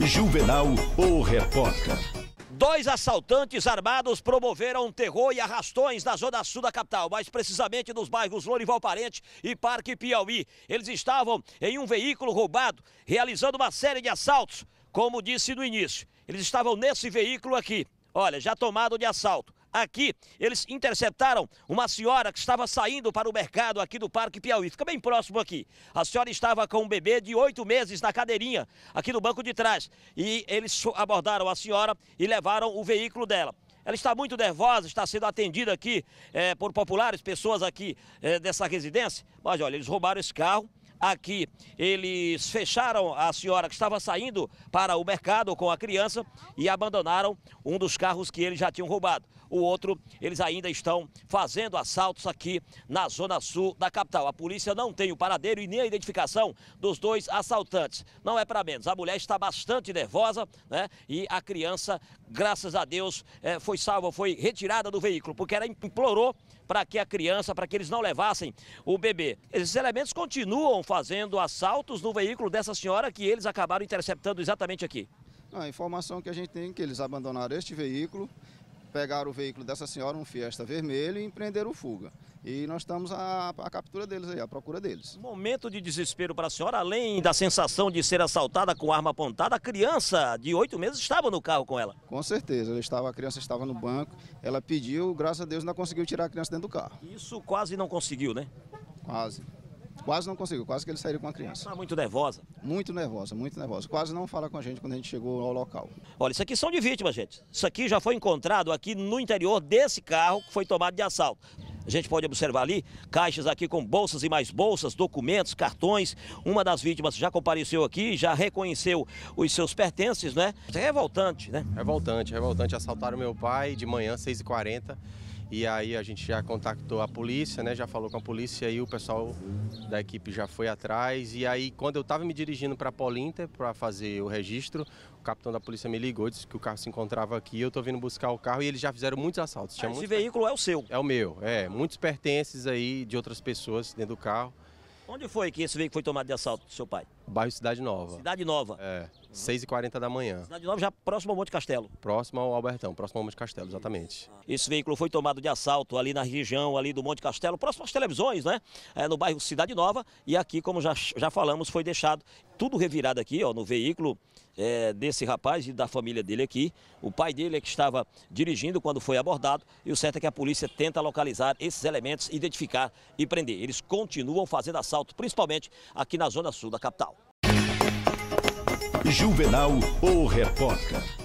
Juvenal, o repórter. Dois assaltantes armados promoveram terror e arrastões na zona sul da capital, mais precisamente nos bairros Lorival Parente e Parque Piauí. Eles estavam em um veículo roubado, realizando uma série de assaltos, como disse no início. Eles estavam nesse veículo aqui, olha, já tomado de assalto aqui, eles interceptaram uma senhora que estava saindo para o mercado aqui do Parque Piauí. Fica bem próximo aqui. A senhora estava com um bebê de oito meses na cadeirinha, aqui no banco de trás. E eles abordaram a senhora e levaram o veículo dela. Ela está muito nervosa, está sendo atendida aqui é, por populares, pessoas aqui é, dessa residência. Mas olha, eles roubaram esse carro, aqui. Eles fecharam a senhora que estava saindo para o mercado com a criança e abandonaram um dos carros que eles já tinham roubado. O outro, eles ainda estão fazendo assaltos aqui na zona sul da capital. A polícia não tem o paradeiro e nem a identificação dos dois assaltantes. Não é para menos. A mulher está bastante nervosa, né? E a criança, graças a Deus, é, foi salva, foi retirada do veículo, porque ela implorou para que a criança, para que eles não levassem o bebê. Esses elementos continuam fazendo fazendo assaltos no veículo dessa senhora que eles acabaram interceptando exatamente aqui. A informação que a gente tem é que eles abandonaram este veículo, pegaram o veículo dessa senhora, um Fiesta vermelho, e empreenderam fuga. E nós estamos à, à captura deles aí, à procura deles. Momento de desespero para a senhora, além da sensação de ser assaltada com arma apontada, a criança de oito meses estava no carro com ela? Com certeza, ela estava, a criança estava no banco, ela pediu, graças a Deus não conseguiu tirar a criança dentro do carro. Isso quase não conseguiu, né? Quase. Quase não conseguiu, quase que ele saiu com a criança. Está é muito nervosa? Muito nervosa, muito nervosa. Quase não fala com a gente quando a gente chegou ao local. Olha, isso aqui são de vítimas, gente. Isso aqui já foi encontrado aqui no interior desse carro que foi tomado de assalto. A gente pode observar ali caixas aqui com bolsas e mais bolsas, documentos, cartões. Uma das vítimas já compareceu aqui, já reconheceu os seus pertences, né? é Revoltante, né? Revoltante, revoltante. Assaltaram meu pai de manhã, 6h40. E aí a gente já contactou a polícia, né? Já falou com a polícia e o pessoal da equipe já foi atrás. E aí quando eu estava me dirigindo para Polinter para fazer o registro, o capitão da polícia me ligou, disse que o carro se encontrava aqui, eu tô vindo buscar o carro e eles já fizeram muitos assaltos. esse muitos... veículo é o seu? É o meu, é, muitos pertences aí de outras pessoas dentro do carro. Onde foi que esse veículo foi tomado de assalto, seu pai? Bairro Cidade Nova. Cidade Nova. É, uhum. 6h40 da manhã. Cidade Nova já próximo ao Monte Castelo. Próximo ao Albertão, próximo ao Monte Castelo, exatamente. Esse veículo foi tomado de assalto ali na região ali do Monte Castelo, próximo às televisões, né? É, no bairro Cidade Nova. E aqui, como já, já falamos, foi deixado tudo revirado aqui, ó, no veículo é, desse rapaz e da família dele aqui. O pai dele é que estava dirigindo quando foi abordado e o certo é que a polícia tenta localizar esses elementos, identificar e prender. Eles continuam fazendo assalto, principalmente aqui na zona sul da capital. Juvenal, ou repórter.